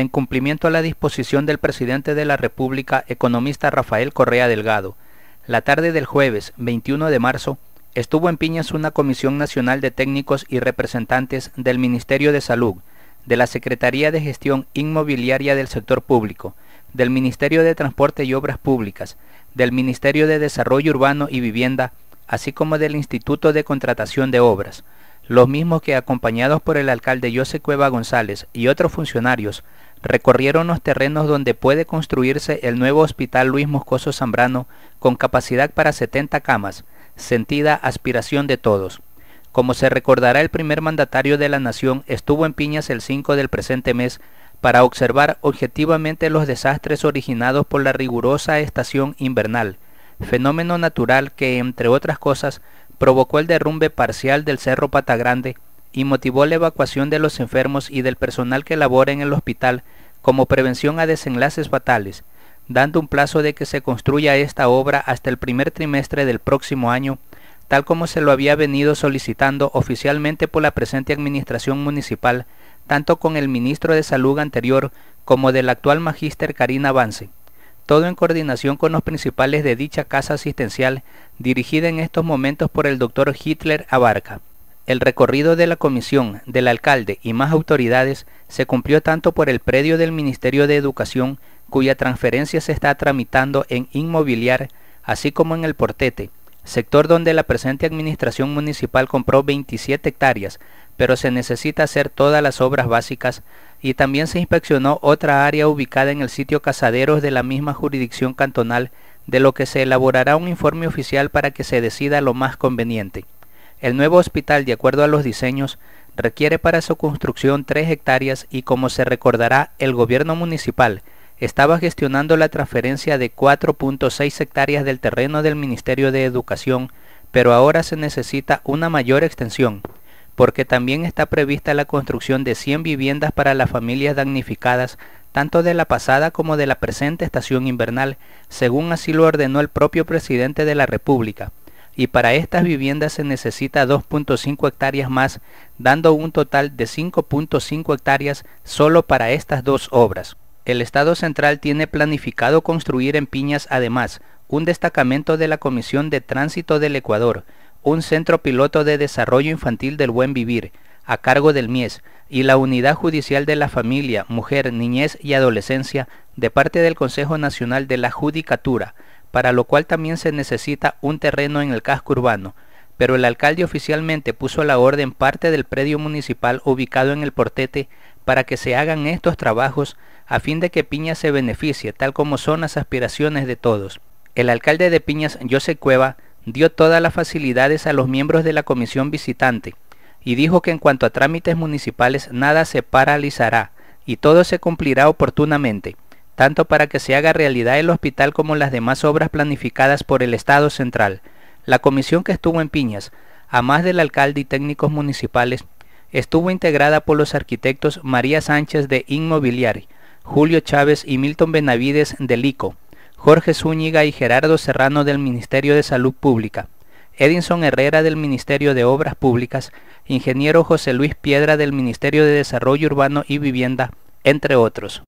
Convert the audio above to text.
en cumplimiento a la disposición del presidente de la República, economista Rafael Correa Delgado, la tarde del jueves 21 de marzo, estuvo en Piñas una Comisión Nacional de Técnicos y Representantes del Ministerio de Salud, de la Secretaría de Gestión Inmobiliaria del Sector Público, del Ministerio de Transporte y Obras Públicas, del Ministerio de Desarrollo Urbano y Vivienda, así como del Instituto de Contratación de Obras, los mismos que acompañados por el alcalde José Cueva González y otros funcionarios, recorrieron los terrenos donde puede construirse el nuevo Hospital Luis Moscoso Zambrano con capacidad para 70 camas, sentida aspiración de todos. Como se recordará, el primer mandatario de la nación estuvo en Piñas el 5 del presente mes para observar objetivamente los desastres originados por la rigurosa estación invernal, fenómeno natural que, entre otras cosas, provocó el derrumbe parcial del Cerro Patagrande y motivó la evacuación de los enfermos y del personal que labora en el hospital como prevención a desenlaces fatales, dando un plazo de que se construya esta obra hasta el primer trimestre del próximo año, tal como se lo había venido solicitando oficialmente por la presente administración municipal, tanto con el ministro de Salud anterior como del actual magíster Karina Vance, todo en coordinación con los principales de dicha casa asistencial, dirigida en estos momentos por el doctor Hitler Abarca. El recorrido de la comisión, del alcalde y más autoridades se cumplió tanto por el predio del Ministerio de Educación, cuya transferencia se está tramitando en inmobiliar, así como en el Portete, sector donde la presente administración municipal compró 27 hectáreas, pero se necesita hacer todas las obras básicas, y también se inspeccionó otra área ubicada en el sitio Casaderos de la misma jurisdicción cantonal, de lo que se elaborará un informe oficial para que se decida lo más conveniente. El nuevo hospital, de acuerdo a los diseños, requiere para su construcción 3 hectáreas y como se recordará, el gobierno municipal estaba gestionando la transferencia de 4.6 hectáreas del terreno del Ministerio de Educación, pero ahora se necesita una mayor extensión, porque también está prevista la construcción de 100 viviendas para las familias damnificadas, tanto de la pasada como de la presente estación invernal, según así lo ordenó el propio presidente de la República y para estas viviendas se necesita 2.5 hectáreas más, dando un total de 5.5 hectáreas solo para estas dos obras. El Estado Central tiene planificado construir en Piñas además un destacamento de la Comisión de Tránsito del Ecuador, un centro piloto de desarrollo infantil del buen vivir, a cargo del MIES, y la Unidad Judicial de la Familia, Mujer, Niñez y Adolescencia, de parte del Consejo Nacional de la Judicatura, para lo cual también se necesita un terreno en el casco urbano, pero el alcalde oficialmente puso a la orden parte del predio municipal ubicado en el portete para que se hagan estos trabajos a fin de que Piñas se beneficie, tal como son las aspiraciones de todos. El alcalde de Piñas, José Cueva, dio todas las facilidades a los miembros de la comisión visitante y dijo que en cuanto a trámites municipales nada se paralizará y todo se cumplirá oportunamente tanto para que se haga realidad el hospital como las demás obras planificadas por el Estado central. La comisión que estuvo en Piñas, a más del alcalde y técnicos municipales, estuvo integrada por los arquitectos María Sánchez de Inmobiliari, Julio Chávez y Milton Benavides de Lico, Jorge Zúñiga y Gerardo Serrano del Ministerio de Salud Pública, Edinson Herrera del Ministerio de Obras Públicas, ingeniero José Luis Piedra del Ministerio de Desarrollo Urbano y Vivienda, entre otros.